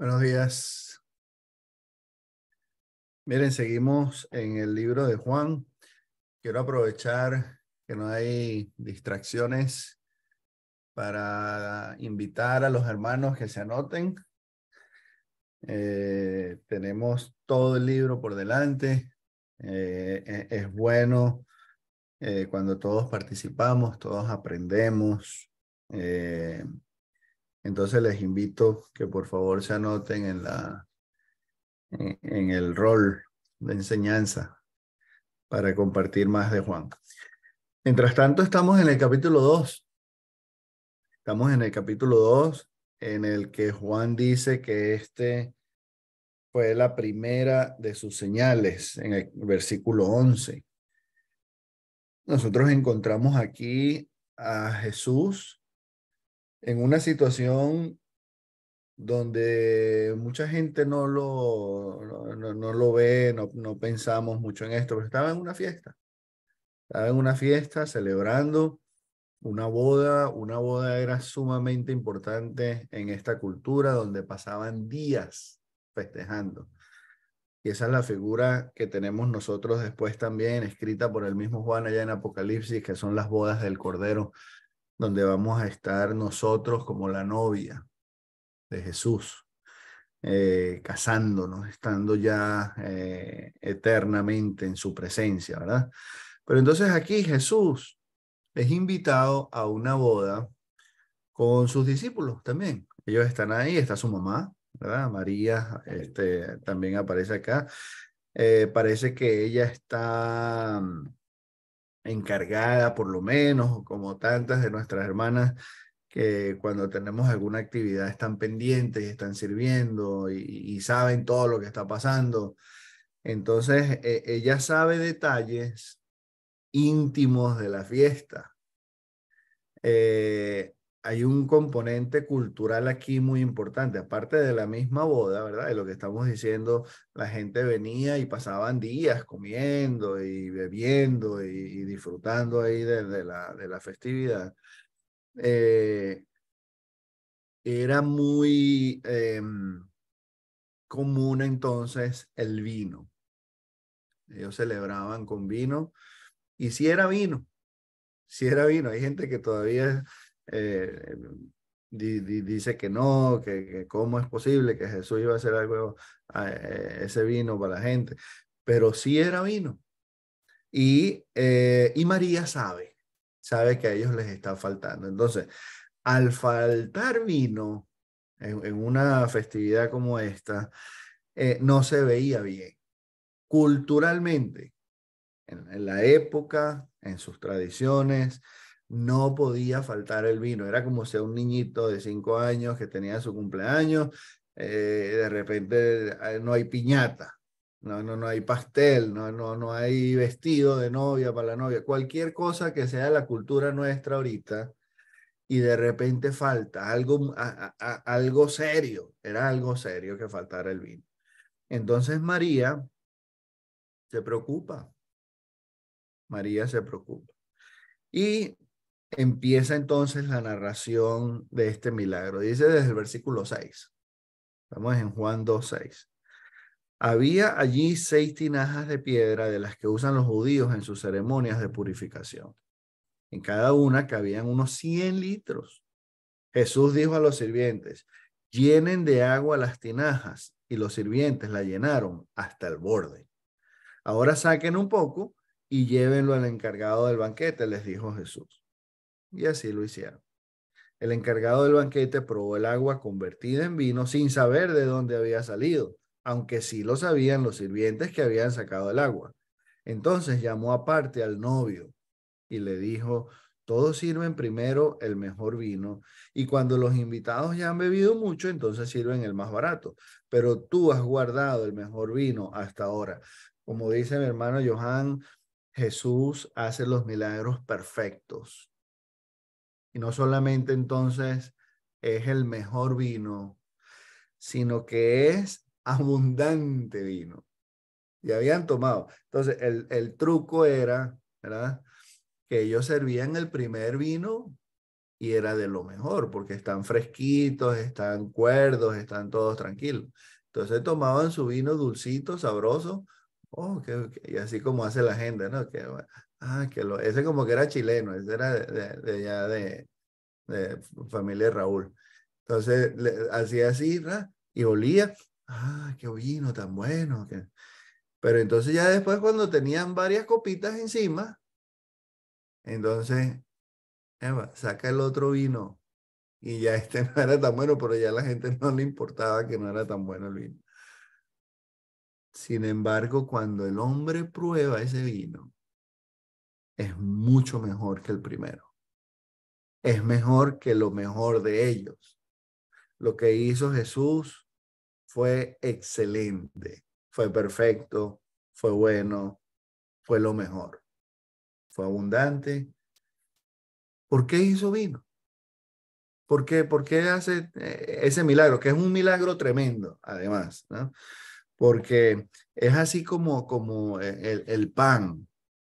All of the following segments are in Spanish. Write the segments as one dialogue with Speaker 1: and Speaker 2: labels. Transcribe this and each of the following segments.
Speaker 1: Buenos días. Miren, seguimos en el libro de Juan. Quiero aprovechar que no hay distracciones para invitar a los hermanos que se anoten. Eh, tenemos todo el libro por delante. Eh, e-, es bueno eh, cuando todos participamos, todos aprendemos. Entonces les invito que por favor se anoten en, la, en, el rol de enseñanza para compartir más de Juan. Mientras tanto, estamos en el capítulo 2. Estamos en el capítulo 2 en el que Juan dice que este fue la primera de sus señales en el versículo 11. Nosotros encontramos aquí a Jesús en una situación donde mucha gente no lo, lo ve, no, no, pensamos mucho en esto, pero estaba en una fiesta. Estaba en una fiesta celebrando una boda. Una boda era sumamente importante en esta cultura donde pasaban días festejando. Y esa es la figura que tenemos nosotros después también, escrita por el mismo Juan allá en Apocalipsis, que son las bodas del Cordero, donde vamos a estar nosotros como la novia de Jesús, eh, casándonos, estando ya eh, eternamente en su presencia, ¿verdad? Pero entonces aquí Jesús es invitado a una boda con sus discípulos también. Ellos están ahí, está su mamá, ¿verdad? María este, también aparece acá. Eh, parece que ella está encargada, por lo menos, como tantas de nuestras hermanas que cuando tenemos alguna actividad están pendientes, están sirviendo y, saben todo lo que está pasando. Entonces, eh, ella sabe detalles íntimos de la fiesta. Eh, hay un componente cultural aquí muy importante, aparte de la misma boda, ¿verdad? De lo que estamos diciendo, la gente venía y pasaban días comiendo y bebiendo y, disfrutando ahí de, la, de la festividad. Eh, era muy em, común entonces el vino. Ellos celebraban con vino y si era vino, si era vino. Hay gente que todavía eh, dice que no, que, cómo es posible que Jesús iba a hacer algo, eh, eh, ese vino para la gente, pero sí era vino. Y, y María sabe, sabe que a ellos les está faltando. Entonces, al faltar vino en, una festividad como esta, no se veía bien. Culturalmente, en la época, en sus tradiciones, no podía faltar el vino. Era como si un niñito de cinco años que tenía su cumpleaños, eh, de repente ah, no hay piñata, no, no, no hay pastel, no, no, no hay vestido de novia para la novia, cualquier cosa que sea la cultura nuestra ahorita. Y de repente falta algo, algo serio, era algo serio que faltara el vino. Entonces María se preocupa, María se preocupa. Y empieza entonces la narración de este milagro. Dice desde el versículo 6. Estamos en Juan 2.6. Había allí seis tinajas de piedra de las que usan los judíos en sus ceremonias de purificación. En cada una cabían unos 100 litros. Jesús dijo a los sirvientes, llenen de agua las tinajas, y los sirvientes la llenaron hasta el borde. Ahora saquen un poco y llévenlo al encargado del banquete, les dijo Jesús. Y así lo hicieron. El encargado del banquete probó el agua convertida en vino sin saber de dónde había salido, aunque sí lo sabían los sirvientes que habían sacado el agua. Entonces llamó aparte al novio y le dijo, todos sirven primero el mejor vino y cuando los invitados ya han bebido mucho, entonces sirven el más barato. Pero tú has guardado el mejor vino hasta ahora. Como dice mi hermano Johan, Jesús hace los milagros perfectos. Y no solamente entonces es el mejor vino, sino que es abundante vino. Y habían tomado. Entonces, el, el truco era, ¿verdad? Que ellos servían el primer vino y era de lo mejor, porque están fresquitos, están cuerdos, están todos tranquilos. Entonces tomaban su vino dulcito, sabroso, oh, y así como hace la gente, ¿no? Que, Ah, que ese como que era chileno, ese era de, de, familia de Raúl. Entonces hacía así, y olía, ah, qué vino tan bueno. Pero entonces ya después cuando tenían varias copitas encima, entonces, saca el otro vino. Y ya este no era tan bueno, pero ya la gente no le importaba que no era tan bueno el vino. Sin embargo, cuando el hombre prueba ese vino, es mucho mejor que el primero. Es mejor que lo mejor de ellos. Lo que hizo Jesús fue excelente, fue perfecto, fue bueno, fue lo mejor, fue abundante. ¿Por qué hizo vino? ¿Por qué, hace eh, ese milagro? Que es un milagro tremendo, además, ¿no? Porque es así como, como eh, el pan,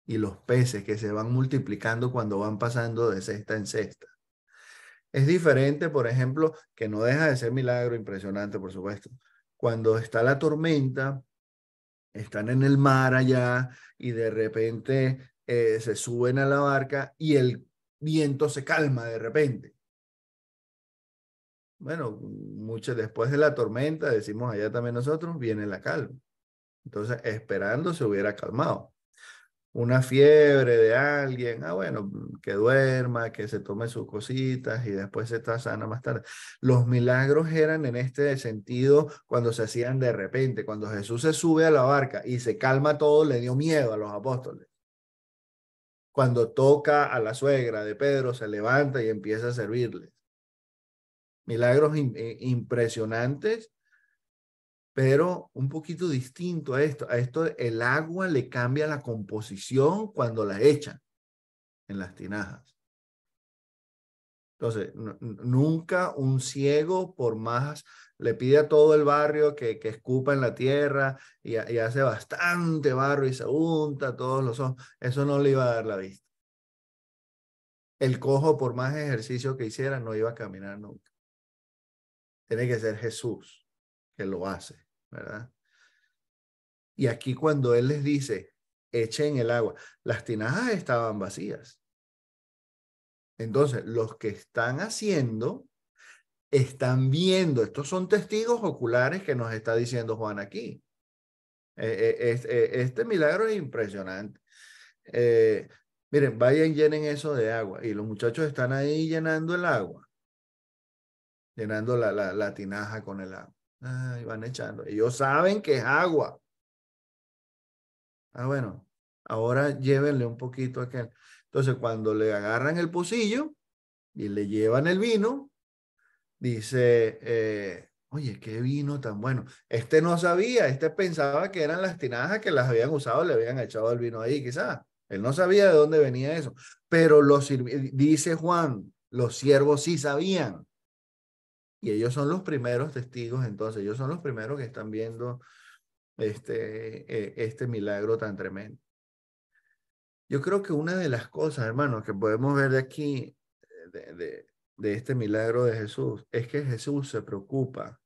Speaker 1: y los peces que se van multiplicando cuando van pasando de cesta en cesta. Es diferente, por ejemplo, que no deja de ser milagro impresionante, por supuesto. Cuando está la tormenta, están en el mar allá y de repente eh, se suben a la barca y el viento se calma de repente. Bueno, mucho después de la tormenta, decimos allá también nosotros, viene la calma. Entonces, esperando se hubiera calmado una fiebre de alguien, ah, bueno, mm, que duerma, que se tome sus cositas y después se está sana más tarde. Los milagros eran en este sentido cuando se hacían de repente, cuando Jesús se sube a la barca y se calma todo, le dio miedo a los apóstoles. Cuando toca a la suegra de Pedro, se levanta y empieza a servirles. Milagros eh, impresionantes pero un poquito distinto a esto. A esto el agua le cambia la composición cuando la echan en las tinajas. Entonces, nunca un ciego, por más, le pide a todo el barrio que, escupa en la tierra y, hace bastante barro y se unta todos los ojos, eso no le iba a dar la vista. El cojo, por más ejercicio que hiciera, no iba a caminar nunca. Tiene que ser Jesús que lo hace. ¿verdad? Y aquí cuando él les dice, echen el agua, las tinajas estaban vacías. Entonces, los que están haciendo, están viendo, estos son testigos oculares que nos está diciendo Juan aquí. Eh, eh, eh, este, milagro es impresionante. miren, vayan, llenen eso de agua. Y los muchachos están ahí llenando el agua, llenando la, la tinaja con el agua. Ah, van echando. Ellos saben que es agua. Ah, bueno, ahora llévenle un poquito a aquel. Entonces, cuando le agarran el pocillo y le llevan el vino, dice, eh, oye, qué vino tan bueno. Este no sabía, este pensaba que eran las tinajas que las habían usado, le habían echado el vino ahí, quizás. Él no sabía de dónde venía eso. Pero lo dice Juan, los siervos sí sabían. Y ellos son los primeros testigos, entonces ellos son los primeros que están viendo este, eh, este milagro tan tremendo. Yo creo que una de las cosas, hermanos, que podemos ver de aquí, de, de, este milagro de Jesús, es que Jesús se preocupa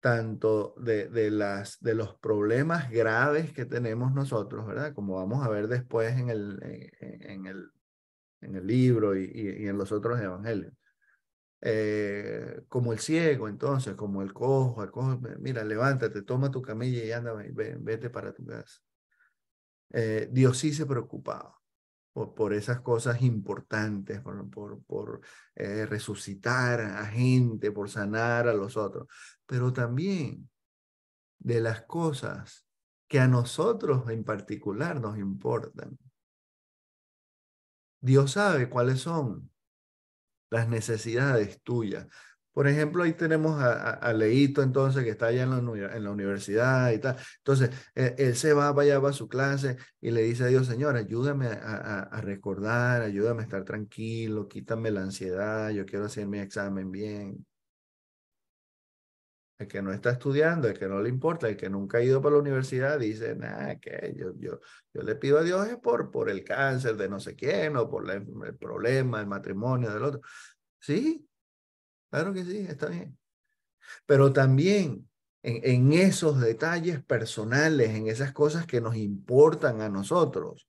Speaker 1: tanto de, de, las, de los problemas graves que tenemos nosotros, ¿verdad? Como vamos a ver después en el, el, en el libro y, en los otros evangelios. Eh, como el ciego, entonces, como el cojo, el cojo, mira, levántate, toma tu camilla y anda, vete para tu casa. Eh, Dios sí se preocupaba por, esas cosas importantes, por, por, eh, resucitar a gente, por sanar a los otros, pero también de las cosas que a nosotros en particular nos importan. Dios sabe cuáles son las necesidades tuyas. Por ejemplo, ahí tenemos a, a, Leito entonces que está allá en la, en la universidad y tal. Entonces, eh, él, se va, vaya, va a su clase y le dice a Dios, Señor, ayúdame a, a, recordar, ayúdame a estar tranquilo, quítame la ansiedad, yo quiero hacer mi examen bien. El que no está estudiando, el que no le importa, el que nunca ha ido para la universidad, dice, nada, que yo, yo, yo le pido a Dios es por, por el cáncer de no sé quién, o por el problema, el matrimonio del otro. Sí, claro que sí, está bien. Pero también en esos detalles personales, en esas cosas que nos importan a nosotros,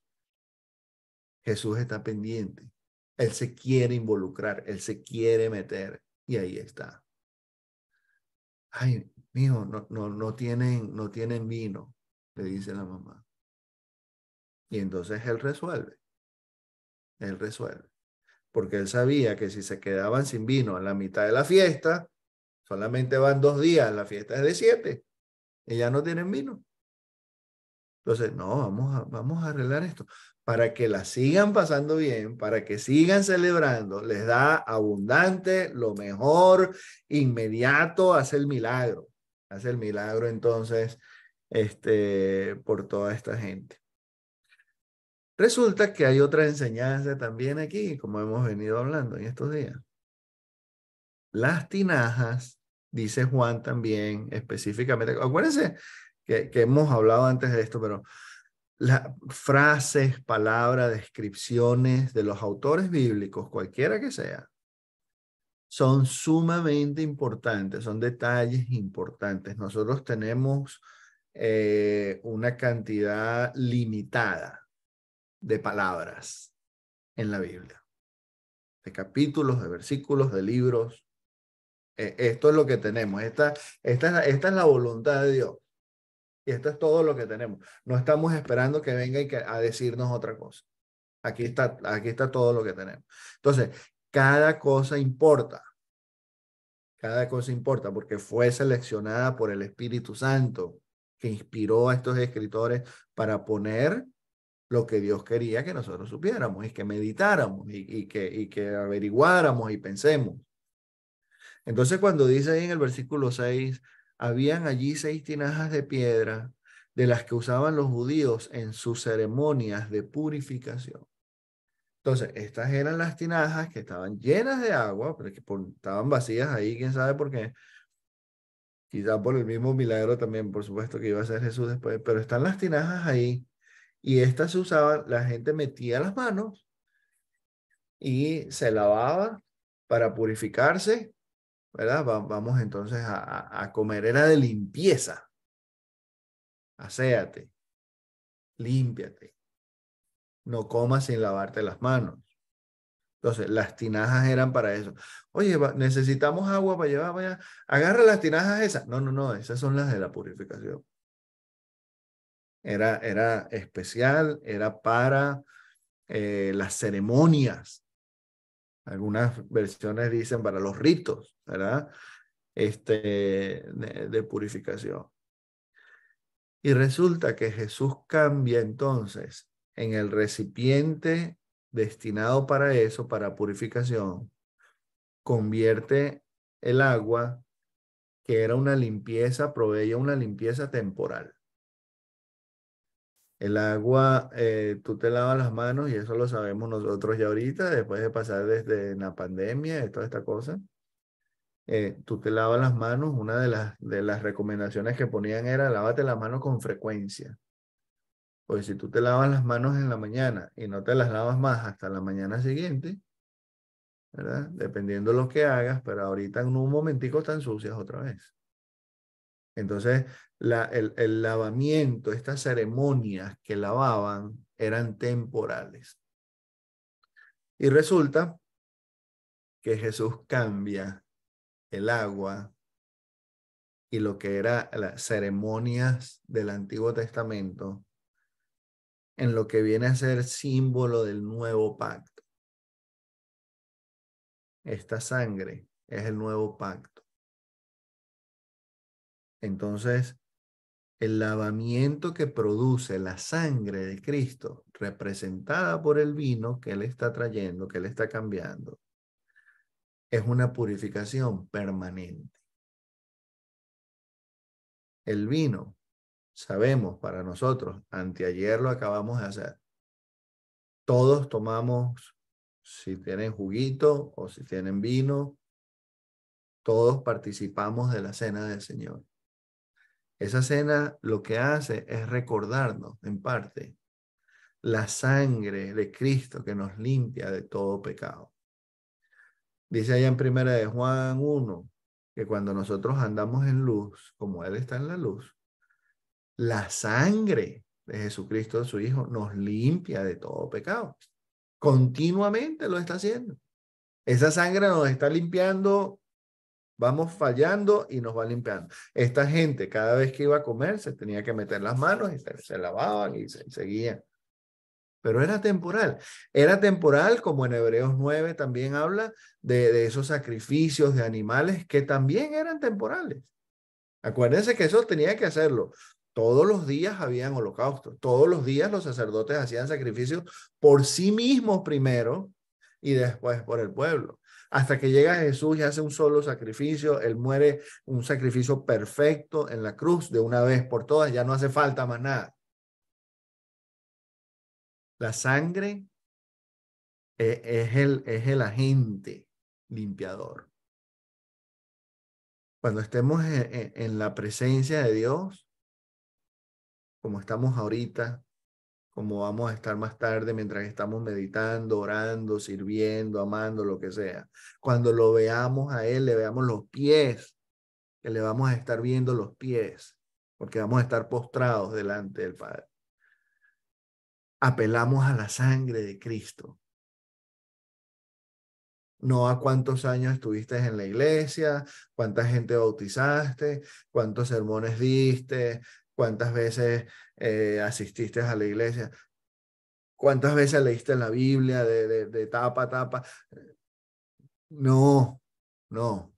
Speaker 1: Jesús está pendiente. Él se quiere involucrar, él se quiere meter y ahí está ay, mijo, no, no, tienen, no tienen vino, le dice la mamá. Y entonces él resuelve, él resuelve, porque él sabía que si se quedaban sin vino a la mitad de la fiesta, solamente van dos días, la fiesta es de siete, y ya no tienen vino. Entonces, no, vamos a, vamos a arreglar esto para que la sigan pasando bien, para que sigan celebrando. Les da abundante, lo mejor, inmediato, hace el milagro. Hace el milagro entonces este, por toda esta gente. Resulta que hay otra enseñanza también aquí, como hemos venido hablando en estos días. Las tinajas, dice Juan también específicamente. Acuérdense que, hemos hablado antes de esto, pero las frases, palabras, descripciones de los autores bíblicos, cualquiera que sea, son sumamente importantes, son detalles importantes. Nosotros tenemos eh, una cantidad limitada de palabras en la Biblia, de capítulos, de versículos, de libros. Eh, esto es lo que tenemos. Esta, esta, esta es la voluntad de Dios. Y esto es todo lo que tenemos. No estamos esperando que venga y a decirnos otra cosa. Aquí está, aquí está todo lo que tenemos. Entonces, cada cosa importa. Cada cosa importa porque fue seleccionada por el Espíritu Santo que inspiró a estos escritores para poner lo que Dios quería que nosotros supiéramos y que meditáramos y, que, y que averiguáramos y pensemos. Entonces cuando dice ahí en el versículo 6, habían allí seis tinajas de piedra de las que usaban los judíos en sus ceremonias de purificación. Entonces, estas eran las tinajas que estaban llenas de agua, pero que estaban vacías ahí, quién sabe por qué. Quizá por el mismo milagro también, por supuesto que iba a ser Jesús después, pero están las tinajas ahí y estas se usaban, la gente metía las manos y se lavaba para purificarse ¿verdad? vamos entonces a, comer. Era de limpieza. Aséate, límpiate. No comas sin lavarte las manos. Entonces, las tinajas eran para eso. Oye, necesitamos agua para llevar, vaya, agarra las tinajas esas. No, no, no, esas son las de la purificación. Era, era especial, era para eh, las ceremonias, algunas versiones dicen para los ritos, ¿verdad? Este, de, de purificación. Y resulta que Jesús cambia entonces en el recipiente destinado para eso, para purificación, convierte el agua, que era una limpieza, proveía una limpieza temporal. El agua, eh, tú te lavas las manos y eso lo sabemos nosotros ya ahorita, después de pasar desde la pandemia y toda esta cosa. Eh, tú te lavas las manos, una de las, recomendaciones que ponían era lávate las manos con frecuencia. Pues si tú te lavas las manos en la mañana y no te las lavas más hasta la mañana siguiente, ¿verdad? Dependiendo de lo que hagas, pero ahorita en un momentico están sucias otra vez. Entonces, el, el lavamiento, estas ceremonias que lavaban eran temporales. Y resulta que Jesús cambia el agua y lo que eran las ceremonias del Antiguo Testamento en lo que viene a ser símbolo del nuevo pacto. Esta sangre es el nuevo pacto. Entonces, el lavamiento que produce la sangre de Cristo, representada por el vino que Él está trayendo, que Él está cambiando, es una purificación permanente. El vino, sabemos para nosotros, anteayer lo acabamos de hacer. Todos tomamos, si tienen juguito o si tienen vino, todos participamos de la cena del Señor. Esa cena lo que hace es recordarnos, en parte, la sangre de Cristo que nos limpia de todo pecado. Dice allá en primera de Juan 1 que cuando nosotros andamos en luz, como Él está en la luz, la sangre de Jesucristo, su Hijo, nos limpia de todo pecado. Continuamente lo está haciendo. Esa sangre nos está limpiando Vamos fallando y nos va limpiando. Esta gente cada vez que iba a comer se tenía que meter las manos y se, lavaban y, se, seguían. Pero era temporal. Era temporal, como en Hebreos 9 también habla de, de, esos sacrificios de animales que también eran temporales. Acuérdense que eso tenía que hacerlo. Todos los días habían holocaustos. Todos los días los sacerdotes hacían sacrificios por sí mismos primero y después por el pueblo hasta que llega Jesús y hace un solo sacrificio, Él muere un sacrificio perfecto en la cruz de una vez por todas, ya no hace falta más nada. La sangre e-, es, el, es el agente limpiador. Cuando estemos e-, e-, en la presencia de Dios, como estamos ahorita, como vamos a estar más tarde mientras estamos meditando, orando, sirviendo, amando, lo que sea. Cuando lo veamos a Él, le veamos los pies, que le vamos a estar viendo los pies, porque vamos a estar postrados delante del Padre. Apelamos a la sangre de Cristo. No a cuántos años estuviste en la iglesia, cuánta gente bautizaste, cuántos sermones diste, cuántas veces eh, asististe a la iglesia, cuántas veces leíste la Biblia de, de tapa a tapa. No, no.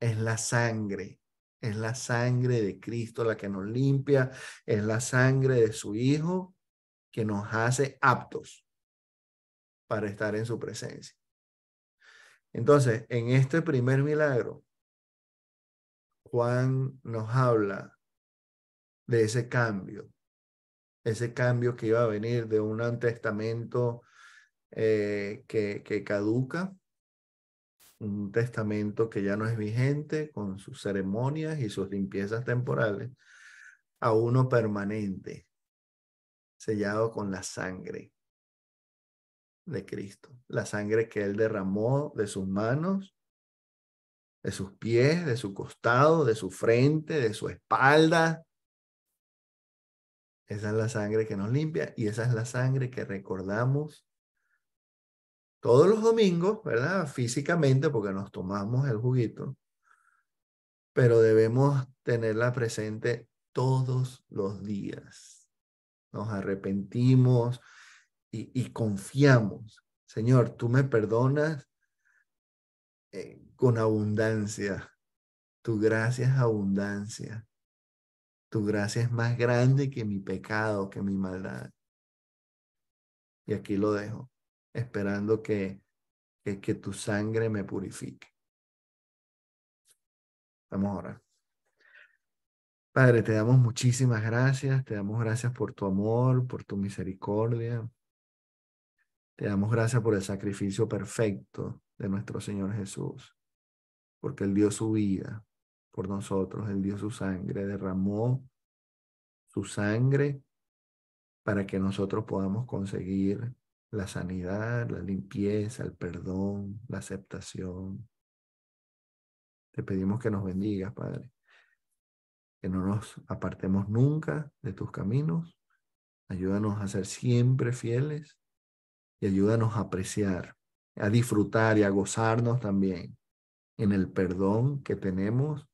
Speaker 1: Es la sangre. Es la sangre de Cristo la que nos limpia, es la sangre de su Hijo que nos hace aptos para estar en su presencia. Entonces, en este primer milagro, Juan nos habla de ese cambio, ese cambio que iba a venir de un testamento eh, que, que caduca, un testamento que ya no es vigente con sus ceremonias y sus limpiezas temporales, a uno permanente, sellado con la sangre de Cristo, la sangre que Él derramó de sus manos, de sus pies, de su costado, de su frente, de su espalda, esa es la sangre que nos limpia y esa es la sangre que recordamos todos los domingos, ¿verdad? Físicamente porque nos tomamos el juguito, pero debemos tenerla presente todos los días. Nos arrepentimos y, confiamos. Señor, tú me perdonas eh, con abundancia. Tu gracia es abundancia. Tu gracia es más grande que mi pecado, que mi maldad. Y aquí lo dejo, esperando que, que, tu sangre me purifique. Vamos ahora. Padre, te damos muchísimas gracias, te damos gracias por tu amor, por tu misericordia. Te damos gracias por el sacrificio perfecto de nuestro Señor Jesús, porque Él dio su vida por nosotros. Él dio su sangre, derramó su sangre para que nosotros podamos conseguir la sanidad, la limpieza, el perdón, la aceptación. Te pedimos que nos bendigas, Padre, que no nos apartemos nunca de tus caminos. Ayúdanos a ser siempre fieles y ayúdanos a apreciar, a disfrutar y a gozarnos también en el perdón que tenemos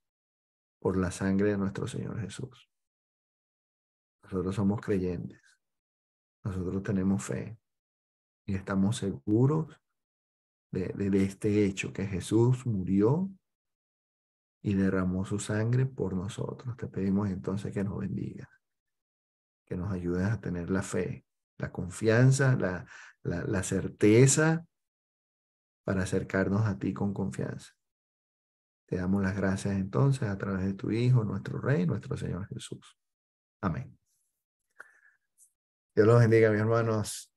Speaker 1: por la sangre de nuestro Señor Jesús. Nosotros somos creyentes, nosotros tenemos fe y estamos seguros de, este hecho, que Jesús murió y derramó su sangre por nosotros. Te pedimos entonces que nos bendiga. que nos ayudes a tener la fe, la confianza, la certeza para acercarnos a ti con confianza. Te damos las gracias entonces a través de tu Hijo, nuestro Rey, nuestro Señor Jesús. Amén. Dios los bendiga, mis hermanos.